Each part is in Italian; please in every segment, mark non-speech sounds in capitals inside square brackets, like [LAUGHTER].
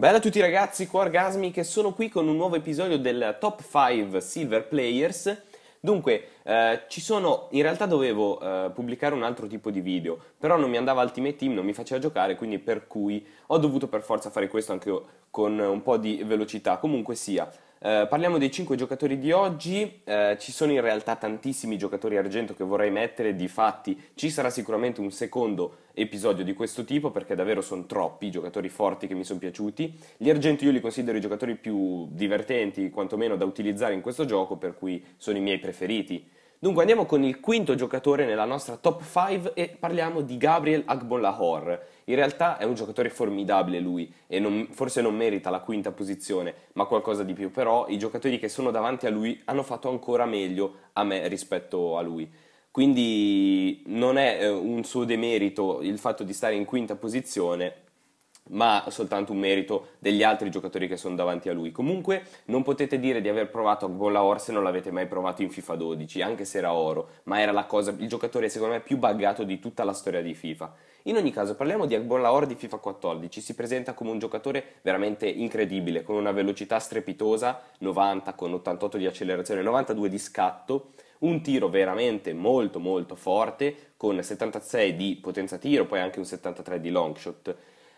Bella a tutti ragazzi qua Orgasmi che sono qui con un nuovo episodio del Top 5 Silver Players. Dunque, eh, ci sono, in realtà dovevo eh, pubblicare un altro tipo di video, però non mi andava al Team, non mi faceva giocare, quindi per cui ho dovuto per forza fare questo anche con un po' di velocità. Comunque sia, eh, parliamo dei 5 giocatori di oggi, eh, ci sono in realtà tantissimi giocatori argento che vorrei mettere, di fatti ci sarà sicuramente un secondo episodio di questo tipo perché davvero sono troppi i giocatori forti che mi sono piaciuti. Gli argento io li considero i giocatori più divertenti, quantomeno da utilizzare in questo gioco, per cui sono i miei preferiti. Dunque andiamo con il quinto giocatore nella nostra top 5 e parliamo di Gabriel Agbonlahor. In realtà è un giocatore formidabile lui e non, forse non merita la quinta posizione, ma qualcosa di più. Però i giocatori che sono davanti a lui hanno fatto ancora meglio a me rispetto a lui. Quindi non è eh, un suo demerito il fatto di stare in quinta posizione, ma soltanto un merito degli altri giocatori che sono davanti a lui. Comunque non potete dire di aver provato Agbola Or se non l'avete mai provato in FIFA 12, anche se era oro, ma era cosa, il giocatore secondo me più buggato di tutta la storia di FIFA. In ogni caso parliamo di Agbola Or di FIFA 14, si presenta come un giocatore veramente incredibile, con una velocità strepitosa, 90 con 88 di accelerazione, 92 di scatto, un tiro veramente molto molto forte con 76 di potenza tiro, poi anche un 73 di long shot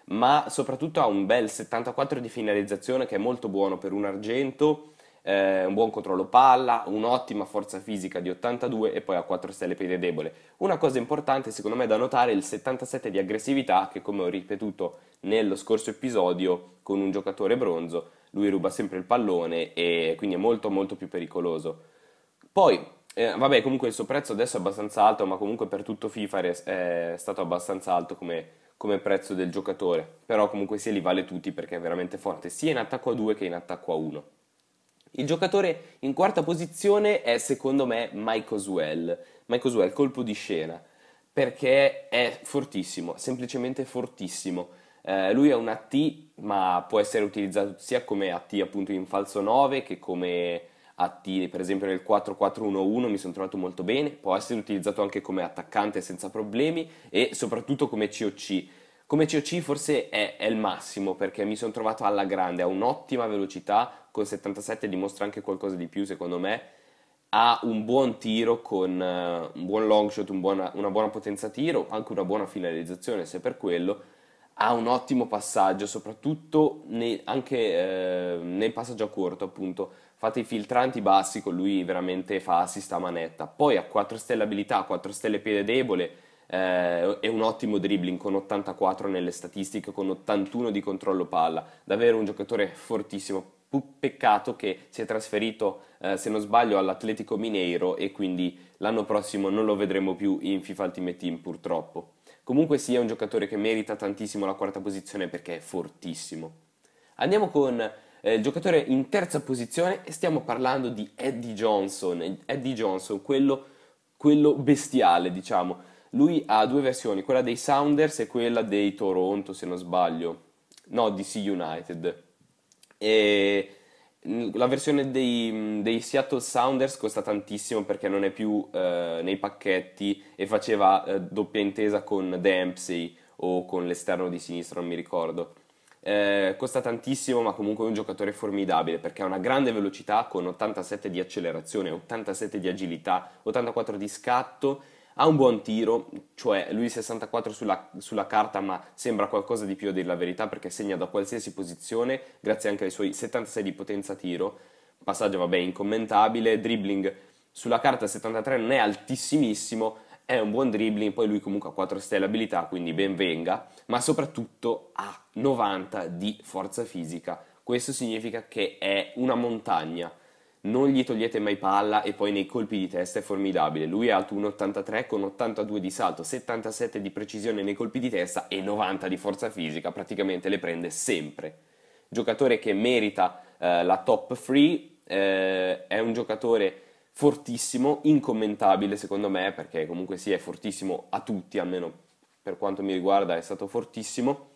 ma soprattutto ha un bel 74 di finalizzazione che è molto buono per un argento, eh, un buon controllo palla, un'ottima forza fisica di 82 e poi ha 4 stelle piede debole. Una cosa importante secondo me da notare è il 77 di aggressività che come ho ripetuto nello scorso episodio con un giocatore bronzo, lui ruba sempre il pallone e quindi è molto molto più pericoloso. Poi, eh, vabbè, comunque il suo prezzo adesso è abbastanza alto, ma comunque per tutto FIFA è stato abbastanza alto come come prezzo del giocatore, però comunque se li vale tutti perché è veramente forte, sia in attacco a 2 che in attacco a 1. Il giocatore in quarta posizione è secondo me Mike Oswell. Mike Oswell, colpo di scena, perché è fortissimo, semplicemente fortissimo. Eh, lui è un AT, ma può essere utilizzato sia come AT appunto in falso 9 che come Attini, per esempio nel 4-4-1-1 mi sono trovato molto bene, può essere utilizzato anche come attaccante senza problemi e soprattutto come COC. Come COC forse è, è il massimo perché mi sono trovato alla grande, ha un'ottima velocità, con 77 dimostra anche qualcosa di più secondo me, ha un buon tiro con uh, un buon long shot, un buona, una buona potenza tiro, anche una buona finalizzazione se per quello, ha un ottimo passaggio, soprattutto nei, anche eh, nel passaggio a corto appunto fate i filtranti bassi, con lui veramente fa assist a manetta. Poi ha 4 stelle abilità, 4 stelle piede debole, eh, è un ottimo dribbling con 84 nelle statistiche, con 81 di controllo palla, davvero un giocatore fortissimo. Peccato che si è trasferito, eh, se non sbaglio, all'Atletico Mineiro e quindi l'anno prossimo non lo vedremo più in FIFA Ultimate Team purtroppo. Comunque sì, è un giocatore che merita tantissimo la quarta posizione perché è fortissimo. Andiamo con eh, il giocatore in terza posizione e stiamo parlando di Eddie Johnson, Eddie Johnson, quello, quello bestiale diciamo. Lui ha due versioni, quella dei Sounders e quella dei Toronto se non sbaglio, no DC United. E mm, la versione dei, mm, dei, Seattle Sounders costa tantissimo perché non è più eh, nei pacchetti e faceva eh, doppia intesa con Dempsey o con l'esterno di sinistra, non mi ricordo. Eh, costa tantissimo, ma comunque è un giocatore formidabile perché ha una grande velocità con 87 di accelerazione, 87 di agilità, 84 di scatto. Ha un buon tiro, cioè lui 64 sulla, sulla carta, ma sembra qualcosa di più a dire la verità perché segna da qualsiasi posizione, grazie anche ai suoi 76 di potenza tiro. Passaggio, vabbè, incommentabile. Dribbling sulla carta 73 non è altissimissimo, è un buon dribbling, poi lui comunque ha 4 stelle abilità, quindi ben venga, ma soprattutto ha 90 di forza fisica. Questo significa che è una montagna. Non gli togliete mai palla e poi nei colpi di testa è formidabile. Lui è alto 1,83 con 82 di salto, 77 di precisione nei colpi di testa e 90 di forza fisica, praticamente le prende sempre. Giocatore che merita eh, la top 3, eh, è un giocatore fortissimo, incommentabile secondo me, perché comunque sì, è fortissimo a tutti, almeno per quanto mi riguarda è stato fortissimo.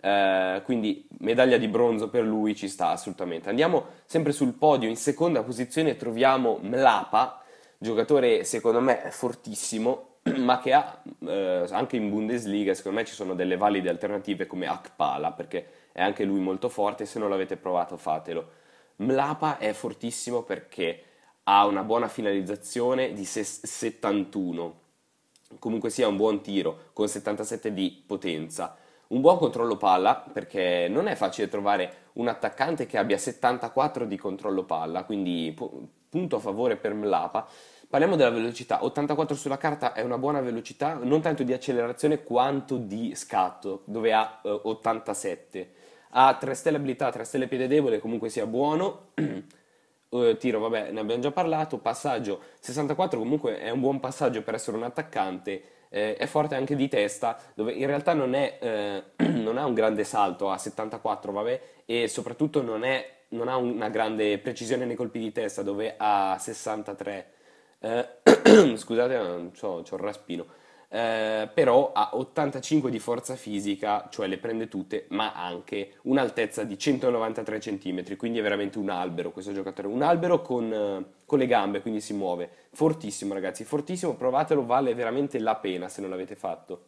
Eh, quindi medaglia di bronzo per lui ci sta assolutamente. Andiamo sempre sul podio, in seconda posizione troviamo Mlapa, giocatore secondo me fortissimo, [CLEARS THROAT] ma che ha eh, anche in Bundesliga, secondo me ci sono delle valide alternative come Akpala, perché è anche lui molto forte, se non l'avete provato fatelo. Mlapa è fortissimo perché ha una buona finalizzazione di 71, comunque sia un buon tiro con 77 di potenza. Un buon controllo palla perché non è facile trovare un attaccante che abbia 74 di controllo palla, quindi punto a favore per Mlapa. Parliamo della velocità, 84 sulla carta è una buona velocità, non tanto di accelerazione quanto di scatto, dove ha eh, 87. Ha 3 stelle abilità, 3 stelle piede debole, comunque sia buono. [CLEARS THROAT] Eh, tiro, vabbè, ne abbiamo già parlato, passaggio, 64 comunque è un buon passaggio per essere un attaccante, eh, è forte anche di testa, dove in realtà non, è, eh, [CLEARS THROAT] non ha un grande salto a 74, vabbè, e soprattutto non, è, non, ha una grande precisione nei colpi di testa, dove ha 63. Eh, [CLEARS THROAT] scusate, ho, ho il raspino. Eh, però ha 85 di forza fisica, cioè le prende tutte, ma anche un'altezza di 193 cm, quindi è veramente un albero questo giocatore, un albero con, eh, con le gambe, quindi si muove. Fortissimo ragazzi, fortissimo, provatelo, vale veramente la pena se non l'avete fatto.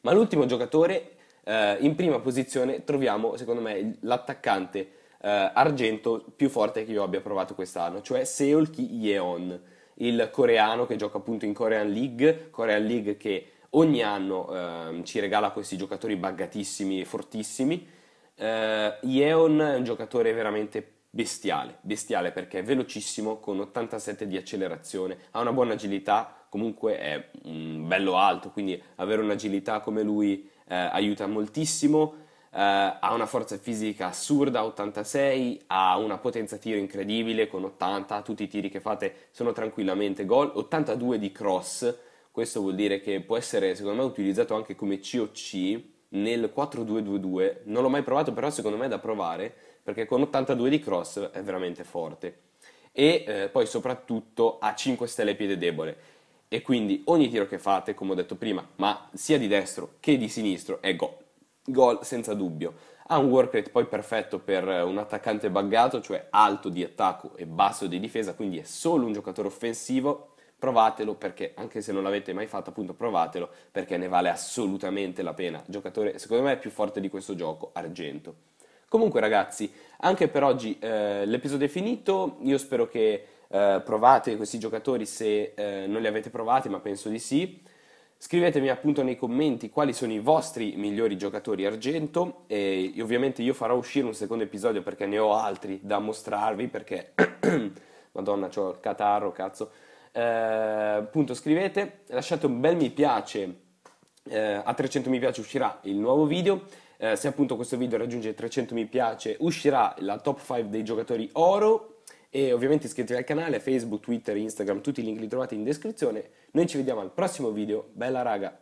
Ma l'ultimo giocatore, eh, in prima posizione, troviamo secondo me l'attaccante eh, argento più forte che io abbia provato quest'anno, cioè Seol Ki Yeon il coreano che gioca appunto in Korean League, Korean League che ogni anno eh, ci regala questi giocatori baggatissimi e fortissimi. Eh, Yeon è un giocatore veramente bestiale, bestiale perché è velocissimo con 87 di accelerazione, ha una buona agilità, comunque è bello alto, quindi avere un'agilità come lui eh, aiuta moltissimo Uh, ha una forza fisica assurda, 86, ha una potenza tiro incredibile con 80, tutti i tiri che fate sono tranquillamente gol, 82 di cross, questo vuol dire che può essere secondo me utilizzato anche come COC nel 4-2-2-2, non l'ho mai provato però secondo me è da provare perché con 82 di cross è veramente forte e eh, poi soprattutto ha 5 stelle piede debole e quindi ogni tiro che fate, come ho detto prima, ma sia di destro che di sinistro è gol gol senza dubbio. Ha un work rate poi perfetto per un attaccante buggato, cioè alto di attacco e basso di difesa, quindi è solo un giocatore offensivo. Provatelo perché, anche se non l'avete mai fatto, appunto provatelo perché ne vale assolutamente la pena. Giocatore, secondo me, più forte di questo gioco, Argento. Comunque, ragazzi, anche per oggi eh, l'episodio è finito. Io spero che eh, provate questi giocatori se eh, non li avete provati, ma penso di sì. Scrivetemi appunto nei commenti quali sono i vostri migliori giocatori argento e ovviamente io farò uscire un secondo episodio perché ne ho altri da mostrarvi perché [CLEARS THROAT] madonna c'ho il catarro cazzo eh, appunto scrivete lasciate un bel mi piace eh, a 300 mi piace uscirà il nuovo video eh, se appunto questo video raggiunge 300 mi piace uscirà la top 5 dei giocatori oro e ovviamente iscrivetevi al canale, Facebook, Twitter, Instagram, tutti i link li trovate in descrizione. Noi ci vediamo al prossimo video, bella raga!